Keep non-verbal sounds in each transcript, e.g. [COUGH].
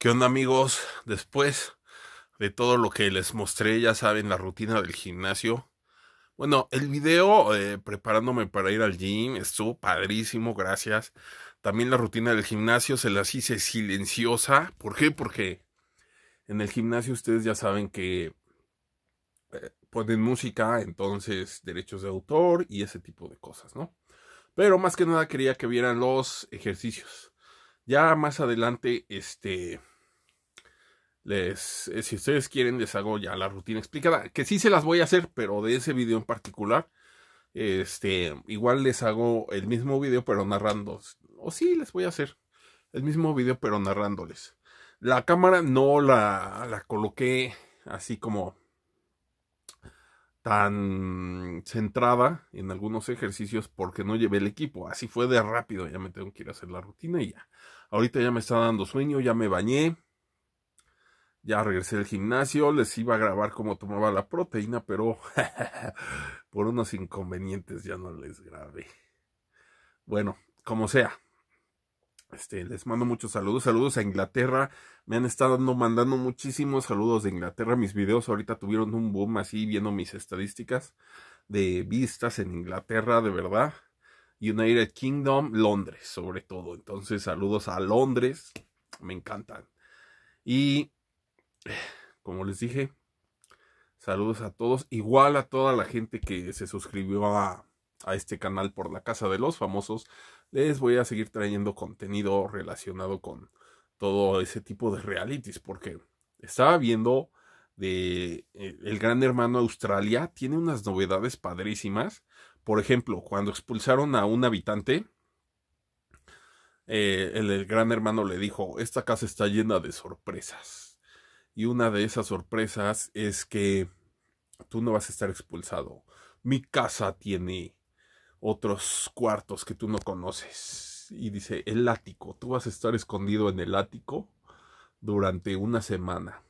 ¿Qué onda amigos? Después de todo lo que les mostré, ya saben, la rutina del gimnasio. Bueno, el video eh, preparándome para ir al gym estuvo padrísimo, gracias. También la rutina del gimnasio se las hice silenciosa. ¿Por qué? Porque en el gimnasio ustedes ya saben que eh, ponen música, entonces derechos de autor y ese tipo de cosas, ¿no? Pero más que nada quería que vieran los ejercicios. Ya más adelante, este, les, eh, si ustedes quieren, les hago ya la rutina explicada, que sí se las voy a hacer, pero de ese video en particular, este, igual les hago el mismo video, pero narrando, o sí, les voy a hacer el mismo video, pero narrándoles. La cámara no la, la coloqué así como tan centrada en algunos ejercicios porque no llevé el equipo. Así fue de rápido, ya me tengo que ir a hacer la rutina y ya. Ahorita ya me está dando sueño, ya me bañé, ya regresé del gimnasio, les iba a grabar cómo tomaba la proteína, pero [LAUGHS] por unos inconvenientes ya no les grabé. Bueno, como sea. Este, les mando muchos saludos, saludos a Inglaterra. Me han estado mandando muchísimos saludos de Inglaterra. Mis videos ahorita tuvieron un boom así viendo mis estadísticas de vistas en Inglaterra, de verdad. United Kingdom, Londres, sobre todo. Entonces, saludos a Londres. Me encantan. Y como les dije, saludos a todos, igual a toda la gente que se suscribió a, este canal por la Casa de los Famosos. Les voy a seguir trayendo contenido relacionado con todo ese tipo de realities, porque estaba viendo de eh, El Gran Hermano Australia, tiene unas novedades padrísimas. Por ejemplo, cuando expulsaron a un habitante, eh, el Gran Hermano le dijo, esta casa está llena de sorpresas y una de esas sorpresas es que tú no vas a estar expulsado. Mi casa tiene otros cuartos que tú no conoces. Y dice, el ático. Tú vas a estar escondido en el ático durante una semana.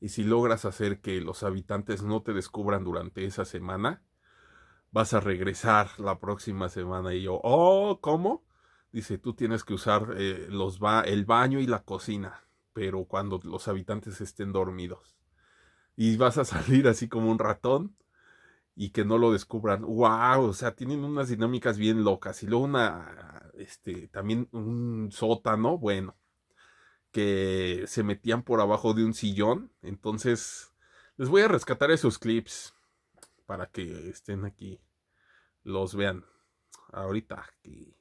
Y si logras hacer que los habitantes no te descubran durante esa semana, vas a regresar la próxima semana. Y yo, oh, ¿cómo? Dice, tú tienes que usar eh, los el baño y la cocina pero cuando los habitantes estén dormidos. Y vas a [LAUGHS] salir así como un ratón y que no lo descubran. ¡Wow! O sea, tienen unas dinámicas bien locas. Y luego una, este, también un sótano, bueno, que se metían por abajo de un sillón. Entonces, les voy a rescatar esos clips para que estén aquí, los vean. Ahorita que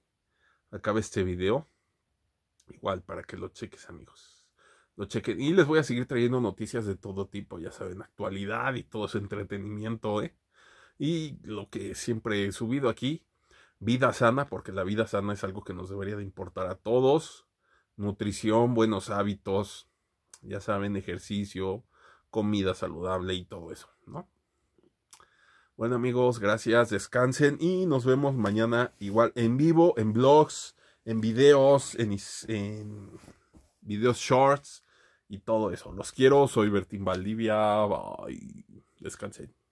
acabe este video, igual para que lo cheques, amigos lo chequen. Y les voy a seguir trayendo noticias de todo tipo, ya saben, actualidad y todo ese entretenimiento, ¿eh? Y lo que siempre he subido aquí, vida sana, porque la vida sana es algo que nos debería de importar a todos. Nutrición, buenos hábitos, ya saben, ejercicio, comida saludable y todo eso, ¿no? Bueno amigos, gracias, descansen y nos vemos mañana igual en vivo, en blogs, en videos, en videos shorts y todo eso. Los quiero, soy Bertín Valdivia. Bye. Descansen.